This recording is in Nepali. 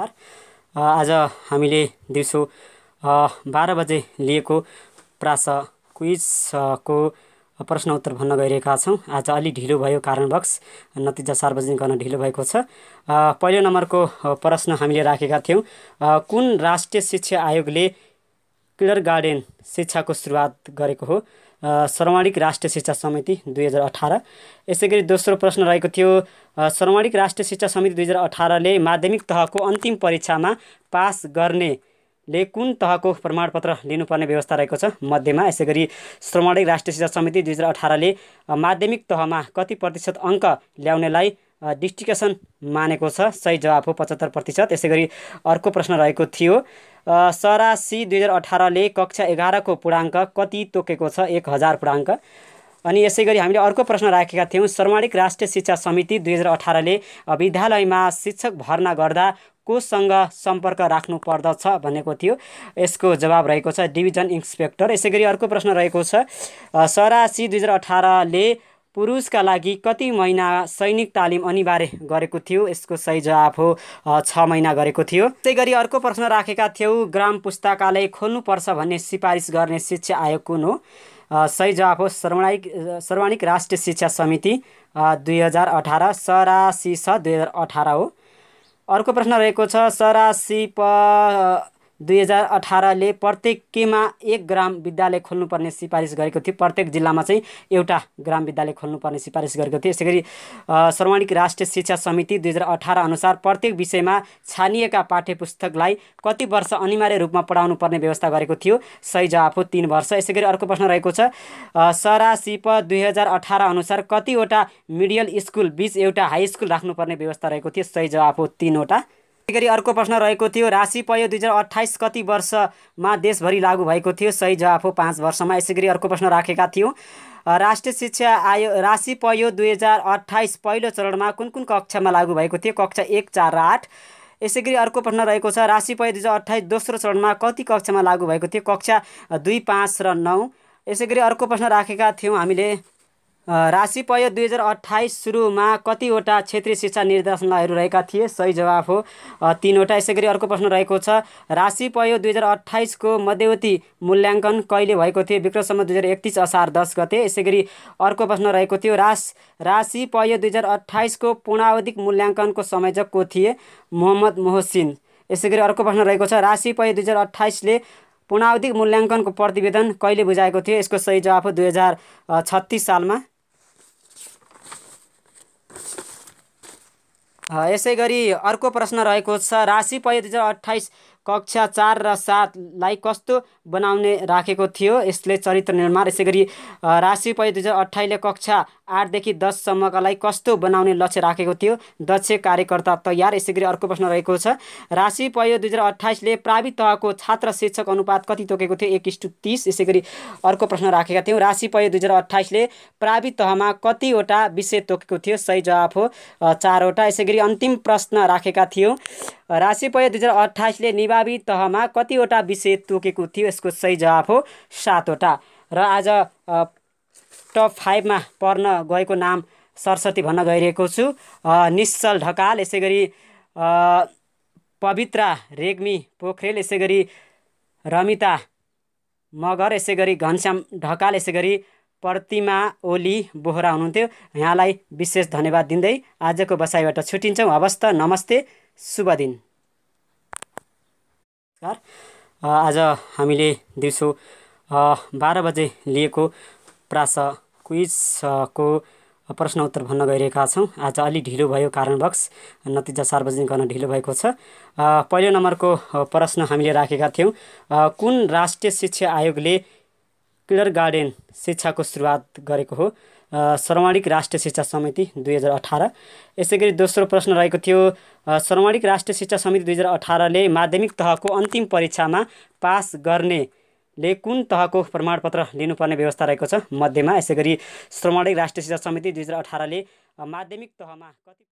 आज हामीले दिउँसो बाह्र बजे लिएको प्रास क्विजको प्रश्न उत्तर भन्न गइरहेका छौँ आज अलि ढिलो भयो कारणवश नतिजा सार्वजनिक गर्न ढिलो भएको छ पहिलो नम्बरको प्रश्न हामीले राखेका थियौँ कुन राष्ट्रिय शिक्षा आयोगले किडर गार्डन शिक्षाको सुरुवात गरेको हो सर्वाणिक राष्ट्रिय शिक्षा समिति दुई हजार अठार यसै गरी दोस्रो प्रश्न रहेको थियो सर्वाणिक राष्ट्रिय शिक्षा समिति दुई हजार अठारले माध्यमिक तहको अन्तिम परीक्षामा पास गर्ने ले कुन तहको प्रमाणपत्र लिनुपर्ने व्यवस्था रहेको छ मध्येमा यसै गरी श्रमणिक राष्ट्रिय शिक्षा समिति दुई हजार अठारले माध्यमिक तहमा कति प्रतिशत अङ्क ल्याउनेलाई डिस्टिकेसन मानेको छ सही जवाब हो पचहत्तर प्रतिशत यसै गरी अर्को प्रश्न रहेको थियो सरासी दुई हजार अठारले कक्षा एघारको पूर्णाङ्क कति तोकेको छ एक हजार पूर्णाङ्क अनि यसै गरी हामीले अर्को प्रश्न राखेका थियौँ सर्वाणिक राष्ट्रिय शिक्षा समिति दुई हजार अठारले विद्यालयमा शिक्षक भर्ना गर्दा कोसँग सम्पर्क राख्नु पर्दछ भनेको थियो यसको जवाब रहेको छ डिभिजन इन्सपेक्टर यसै गरी अर्को प्रश्न रहेको छ सरासी दुई हजार अठारले पुरुषका लागि कति महिना सैनिक तालिम अनिवार्य गरेको थियो यसको सही जवाफ हो छ महिना गरेको थियो त्यसै गरी अर्को प्रश्न राखेका थियौँ ग्राम पुस्तकालय खोल्नुपर्छ भन्ने सिफारिस गर्ने शिक्षा आयोग कुन हो सही जवाफ हो सर्वणिक सर्वाणिक राष्ट्रिय शिक्षा समिति दुई हजार अठार सरासी छ दुई हजार अठार हो अर्को प्रश्न रहेको छ सरासी प दुई हजार अठारले प्रत्येक केमा एक ग्राम विद्यालय खोल्नुपर्ने सिफारिस गरेको थियो प्रत्येक जिल्लामा चाहिँ एउटा ग्राम विद्यालय खोल्नुपर्ने सिफारिस गरेको थियो यसै गरी सर्वाणिक राष्ट्रिय शिक्षा समिति दुई हजार अठार अनुसार प्रत्येक विषयमा छानिएका पाठ्य पुस्तकलाई कति वर्ष अनिवार्य रूपमा पढाउनु पर्ने व्यवस्था गरेको थियो सही जवाफ हो तिन वर्ष यसै गरी अर्को प्रश्न रहेको छ सरासिप दुई हजार अठार अनुसार कतिवटा मिडियल स्कुल बिच एउटा हाई स्कुल राख्नुपर्ने व्यवस्था रहेको थियो सही जवाफ हो तिनवटा गरी अर्को प्रश्न रहेको थियो राशि पयो दुई हजार अठाइस कति वर्षमा देशभरि लागू भएको थियो सही जवाफ हो पाँच वर्षमा यसै गरी अर्को प्रश्न राखेका थियौँ राष्ट्रिय शिक्षा आयो राशि पयो दुई हजार अठाइस पहिलो चरणमा कुन कुन कक्षामा लागू भएको थियो कक्षा एक चार र आठ यसै गरी अर्को प्रश्न रहेको छ राशि पयो दुई हजार अठाइस दोस्रो चरणमा कति कक्षामा लागू भएको थियो कक्षा दुई पाँच र नौ यसै गरी अर्को प्रश्न राखेका थियौँ हामीले राशिपय दुई हजार अठाइस सुरुमा कतिवटा क्षेत्रीय शिक्षा निर्देशनाहरू रहेका थिए सही जवाफ हो तिनवटा यसै गरी अर्को प्रश्न रहेको छ राशिपय दुई हजार अठाइसको मध्यवती मूल्याङ्कन कहिले भएको थियो विक्रमसम्म दुई हजार एकतिस असार दस गते यसै गरी अर्को प्रश्न रहेको थियो रास राशिपय दुई हजार अठाइसको पूर्णावधिक मूल्याङ्कनको संयोजक को थिए मोहम्मद मोहसिन यसै गरी अर्को प्रश्न रहेको छ राशिपय दुई हजार अठाइसले पूर्णावधिक मूल्याङ्कनको प्रतिवेदन कहिले बुझाएको थियो यसको सही जवाफ दुई हजार छत्तिस सालमा यसै गरी अर्को प्रश्न रहेको छ राशि पै दुई हजार अठाइस कक्षा चार र सातलाई कस्तो बनाउने राखेको थियो यसले चरित्र निर्माण यसै गरी राशि पै दुई हजार अठाइसले कक्षा आठदेखि दससम्मका लागि कस्तो बनाउने लक्ष्य राखेको थियो दक्ष कार्यकर्ता तयार यसै गरी अर्को प्रश्न रहेको छ राशि पयो दुई हजार अठाइसले प्राविधिक तहको छात्र शिक्षक अनुपात कति तोकेको थियो एक इस्टु तिस यसै गरी अर्को प्रश्न राखेका थियौँ राशि पयो दुई हजार अठाइसले प्राविधिक तहमा कतिवटा विषय तोकेको थियो सही जवाफ हो चारवटा यसै गरी अन्तिम प्रश्न राखेका थियौँ राशि पय दुई हजार अठाइसले निवा प्रभावी तहमा कतिवटा विषय तोकेको थियो यसको सही जवाफ हो सातवटा र आज टप फाइभमा पर्न गएको नाम सरस्वती भन्न गइरहेको छु निश्चल ढकाल यसै गरी पवित्रा रेग्मी पोखरेल यसै गरी रमिता मगर यसै घनश्याम ढकाल यसै प्रतिमा ओली बोहरा हुनुहुन्थ्यो यहाँलाई विशेष धन्यवाद दिँदै आजको बसाइबाट छुट्टिन्छौँ हवस् त नमस्ते शुभ दिन नमस्कार आज हामीले दिउँसो बाह्र बजे लिएको प्रास क्विजको प्रश्न उत्तर भन्न गइरहेका छौँ आज अलि ढिलो भयो कारणवश नतिजा सार्वजनिक गर्न ढिलो भएको छ पहिलो नम्बरको प्रश्न हामीले राखेका थियौँ कुन राष्ट्रिय शिक्षा आयोगले किलर गार्डन शिक्षाको सुरुवात गरेको हो सर्वाणिक राष्ट्रिय शिक्षा समिति दुई हजार अठार यसै गरी दोस्रो प्रश्न रहेको थियो सर्वाणिक राष्ट्रिय शिक्षा समिति दुई हजार अठारले माध्यमिक तहको अन्तिम परीक्षामा पास गर्ने ले कुन तहको प्रमाणपत्र लिनुपर्ने व्यवस्था रहेको छ मध्येमा यसै गरी श्रमणिक राष्ट्रिय शिक्षा समिति दुई हजार अठारले माध्यमिक तहमा कति